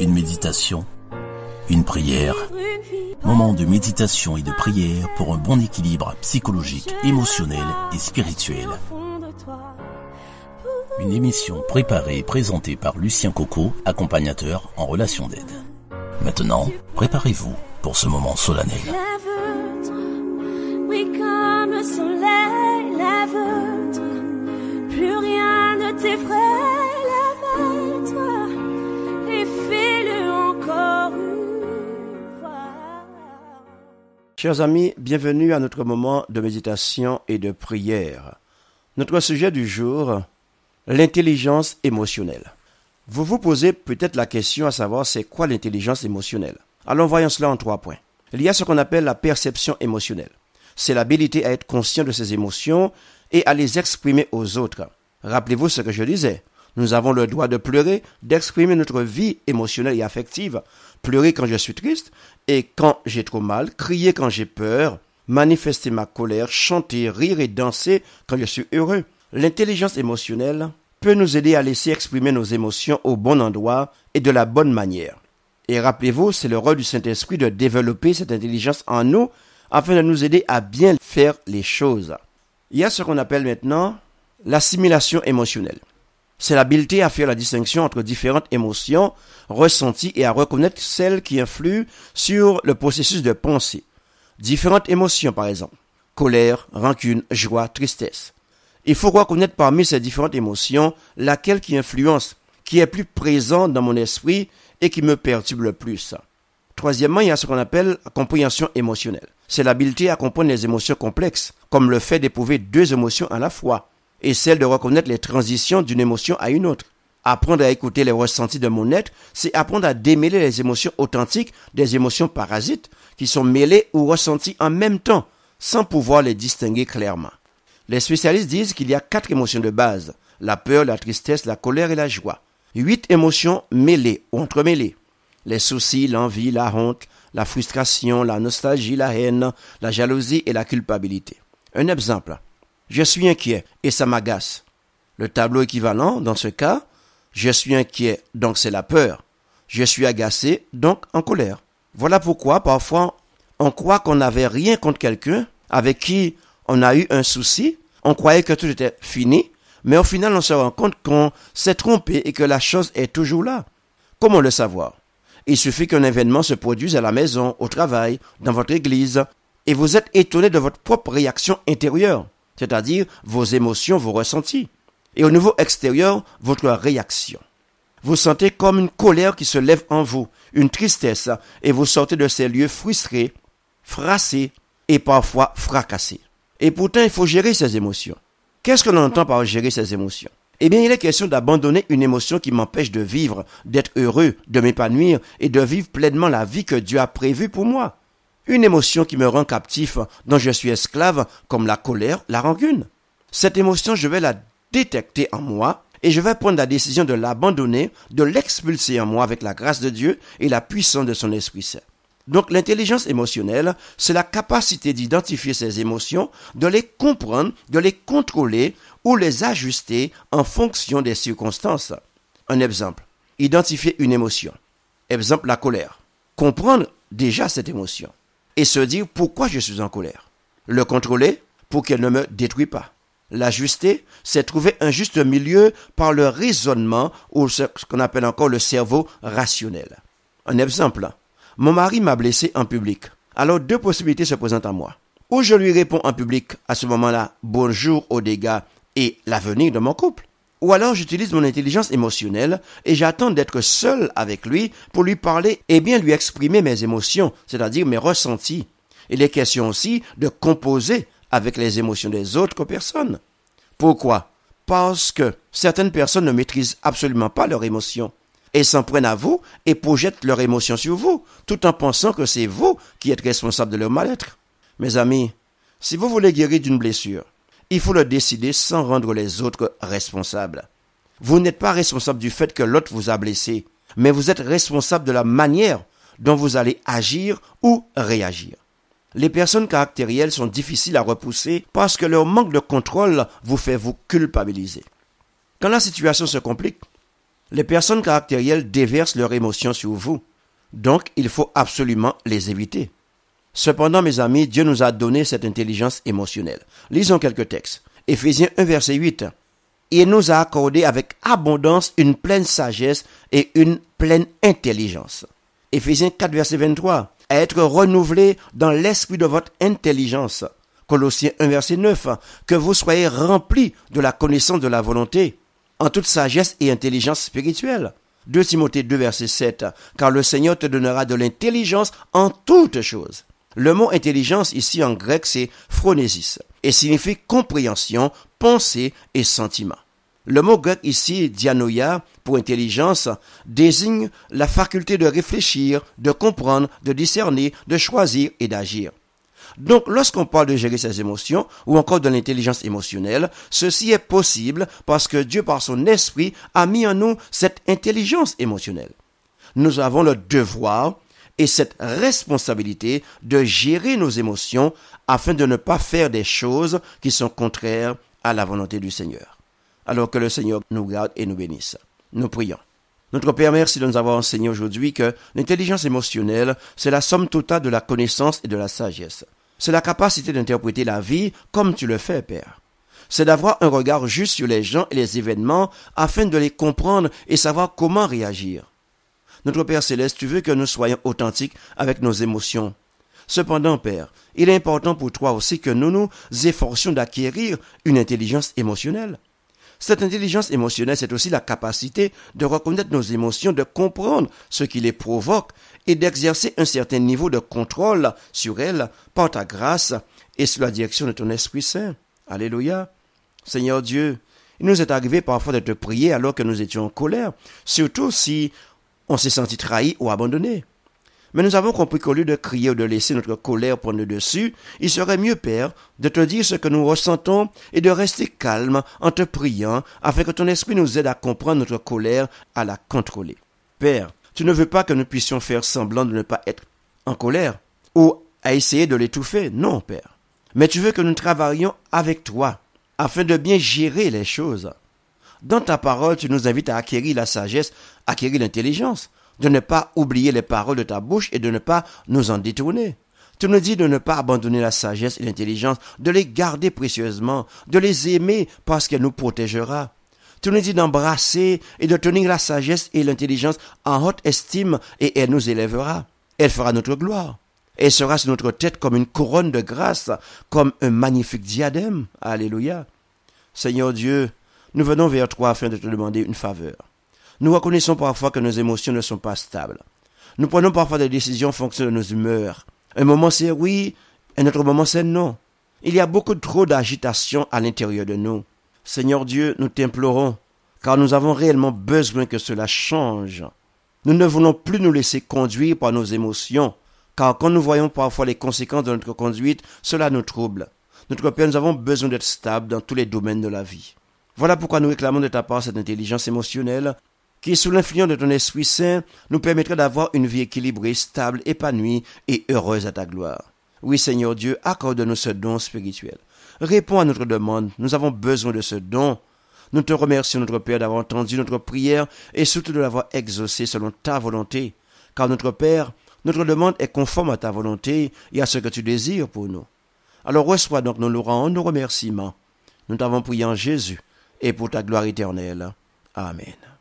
Une méditation, une prière, moment de méditation et de prière pour un bon équilibre psychologique, émotionnel et spirituel. Une émission préparée et présentée par Lucien Coco, accompagnateur en relation d'aide. Maintenant, préparez-vous pour ce moment solennel. Oui, comme la plus rien ne t'effraie. Chers amis, bienvenue à notre moment de méditation et de prière. Notre sujet du jour, l'intelligence émotionnelle. Vous vous posez peut-être la question à savoir c'est quoi l'intelligence émotionnelle. Allons voyons cela en trois points. Il y a ce qu'on appelle la perception émotionnelle. C'est l'habilité à être conscient de ses émotions et à les exprimer aux autres. Rappelez-vous ce que je disais. Nous avons le droit de pleurer, d'exprimer notre vie émotionnelle et affective. Pleurer quand je suis triste et quand j'ai trop mal, crier quand j'ai peur, manifester ma colère, chanter, rire et danser quand je suis heureux. L'intelligence émotionnelle peut nous aider à laisser exprimer nos émotions au bon endroit et de la bonne manière. Et rappelez-vous, c'est le rôle du Saint-Esprit de développer cette intelligence en nous afin de nous aider à bien faire les choses. Il y a ce qu'on appelle maintenant l'assimilation émotionnelle c'est l'habileté à faire la distinction entre différentes émotions ressenties et à reconnaître celles qui influent sur le processus de pensée. Différentes émotions, par exemple. Colère, rancune, joie, tristesse. Il faut reconnaître parmi ces différentes émotions laquelle qui influence, qui est plus présente dans mon esprit et qui me perturbe le plus. Troisièmement, il y a ce qu'on appelle compréhension émotionnelle. C'est l'habileté à comprendre les émotions complexes, comme le fait d'éprouver deux émotions à la fois et celle de reconnaître les transitions d'une émotion à une autre. Apprendre à écouter les ressentis de mon être, c'est apprendre à démêler les émotions authentiques des émotions parasites qui sont mêlées ou ressenties en même temps, sans pouvoir les distinguer clairement. Les spécialistes disent qu'il y a quatre émotions de base, la peur, la tristesse, la colère et la joie. Huit émotions mêlées ou entremêlées. Les soucis, l'envie, la honte, la frustration, la nostalgie, la haine, la jalousie et la culpabilité. Un exemple je suis inquiet et ça m'agace. Le tableau équivalent, dans ce cas, je suis inquiet, donc c'est la peur. Je suis agacé, donc en colère. Voilà pourquoi parfois on croit qu'on n'avait rien contre quelqu'un avec qui on a eu un souci, on croyait que tout était fini, mais au final on se rend compte qu'on s'est trompé et que la chose est toujours là. Comment le savoir Il suffit qu'un événement se produise à la maison, au travail, dans votre église, et vous êtes étonné de votre propre réaction intérieure c'est-à-dire vos émotions, vos ressentis. Et au niveau extérieur, votre réaction. Vous sentez comme une colère qui se lève en vous, une tristesse, et vous sortez de ces lieux frustrés, frassés et parfois fracassés. Et pourtant, il faut gérer ces émotions. Qu'est-ce que l'on entend par gérer ces émotions Eh bien, il est question d'abandonner une émotion qui m'empêche de vivre, d'être heureux, de m'épanouir et de vivre pleinement la vie que Dieu a prévue pour moi une émotion qui me rend captif, dont je suis esclave, comme la colère, la rancune. Cette émotion, je vais la détecter en moi et je vais prendre la décision de l'abandonner, de l'expulser en moi avec la grâce de Dieu et la puissance de son Esprit Saint. Donc l'intelligence émotionnelle, c'est la capacité d'identifier ces émotions, de les comprendre, de les contrôler ou les ajuster en fonction des circonstances. Un exemple, identifier une émotion. Exemple, la colère. Comprendre déjà cette émotion et se dire pourquoi je suis en colère. Le contrôler pour qu'elle ne me détruit pas. L'ajuster, c'est trouver un juste milieu par le raisonnement ou ce qu'on appelle encore le cerveau rationnel. Un exemple. Hein. Mon mari m'a blessé en public. Alors deux possibilités se présentent à moi. Ou je lui réponds en public à ce moment-là, bonjour aux dégâts et l'avenir de mon couple. Ou alors j'utilise mon intelligence émotionnelle et j'attends d'être seul avec lui pour lui parler et bien lui exprimer mes émotions, c'est-à-dire mes ressentis. Il est question aussi de composer avec les émotions des autres personnes. Pourquoi Parce que certaines personnes ne maîtrisent absolument pas leurs émotions et s'en prennent à vous et projettent leurs émotions sur vous, tout en pensant que c'est vous qui êtes responsable de leur mal-être. Mes amis, si vous voulez guérir d'une blessure, il faut le décider sans rendre les autres responsables. Vous n'êtes pas responsable du fait que l'autre vous a blessé, mais vous êtes responsable de la manière dont vous allez agir ou réagir. Les personnes caractérielles sont difficiles à repousser parce que leur manque de contrôle vous fait vous culpabiliser. Quand la situation se complique, les personnes caractérielles déversent leurs émotions sur vous. Donc, il faut absolument les éviter. Cependant, mes amis, Dieu nous a donné cette intelligence émotionnelle. Lisons quelques textes. Éphésiens 1, verset 8. Il nous a accordé avec abondance une pleine sagesse et une pleine intelligence. Éphésiens 4, verset 23. À être renouvelé dans l'esprit de votre intelligence. Colossiens 1, verset 9. Que vous soyez remplis de la connaissance de la volonté, en toute sagesse et intelligence spirituelle. 2 Timothée 2, verset 7. Car le Seigneur te donnera de l'intelligence en toutes choses. Le mot intelligence ici en grec c'est phronesis » et signifie compréhension, pensée et sentiment. Le mot grec ici, dianoia, pour intelligence, désigne la faculté de réfléchir, de comprendre, de discerner, de choisir et d'agir. Donc, lorsqu'on parle de gérer ses émotions ou encore de l'intelligence émotionnelle, ceci est possible parce que Dieu, par son esprit, a mis en nous cette intelligence émotionnelle. Nous avons le devoir et cette responsabilité de gérer nos émotions afin de ne pas faire des choses qui sont contraires à la volonté du Seigneur. Alors que le Seigneur nous garde et nous bénisse. Nous prions. Notre Père, merci de nous avoir enseigné aujourd'hui que l'intelligence émotionnelle, c'est la somme totale de la connaissance et de la sagesse. C'est la capacité d'interpréter la vie comme tu le fais, Père. C'est d'avoir un regard juste sur les gens et les événements afin de les comprendre et savoir comment réagir. Notre Père céleste, tu veux que nous soyons authentiques avec nos émotions. Cependant, Père, il est important pour toi aussi que nous nous efforcions d'acquérir une intelligence émotionnelle. Cette intelligence émotionnelle, c'est aussi la capacité de reconnaître nos émotions, de comprendre ce qui les provoque et d'exercer un certain niveau de contrôle sur elles par ta grâce et sous la direction de ton Esprit Saint. Alléluia. Seigneur Dieu, il nous est arrivé parfois de te prier alors que nous étions en colère, surtout si on s'est senti trahi ou abandonné. Mais nous avons compris qu'au lieu de crier ou de laisser notre colère prendre le dessus, il serait mieux, Père, de te dire ce que nous ressentons et de rester calme en te priant afin que ton esprit nous aide à comprendre notre colère, à la contrôler. Père, tu ne veux pas que nous puissions faire semblant de ne pas être en colère ou à essayer de l'étouffer. Non, Père. Mais tu veux que nous travaillions avec toi afin de bien gérer les choses. Dans ta parole, tu nous invites à acquérir la sagesse, acquérir l'intelligence, de ne pas oublier les paroles de ta bouche et de ne pas nous en détourner. Tu nous dis de ne pas abandonner la sagesse et l'intelligence, de les garder précieusement, de les aimer parce qu'elle nous protégera. Tu nous dis d'embrasser et de tenir la sagesse et l'intelligence en haute estime et elle nous élèvera. Elle fera notre gloire. Elle sera sur notre tête comme une couronne de grâce, comme un magnifique diadème. Alléluia. Seigneur Dieu, nous venons vers toi afin de te demander une faveur. Nous reconnaissons parfois que nos émotions ne sont pas stables. Nous prenons parfois des décisions en fonction de nos humeurs. Un moment c'est oui, un autre moment c'est non. Il y a beaucoup trop d'agitation à l'intérieur de nous. Seigneur Dieu, nous t'implorons, car nous avons réellement besoin que cela change. Nous ne voulons plus nous laisser conduire par nos émotions, car quand nous voyons parfois les conséquences de notre conduite, cela nous trouble. Notre Père, nous avons besoin d'être stables dans tous les domaines de la vie. Voilà pourquoi nous réclamons de ta part cette intelligence émotionnelle qui, sous l'influence de ton Esprit Saint, nous permettrait d'avoir une vie équilibrée, stable, épanouie et heureuse à ta gloire. Oui, Seigneur Dieu, accorde-nous ce don spirituel. Réponds à notre demande. Nous avons besoin de ce don. Nous te remercions, notre Père, d'avoir entendu notre prière et surtout de l'avoir exaucée selon ta volonté. Car notre Père, notre demande est conforme à ta volonté et à ce que tu désires pour nous. Alors reçois donc nos louanges, nos remerciements. Nous t'avons prié en Jésus et pour ta gloire éternelle. Amen.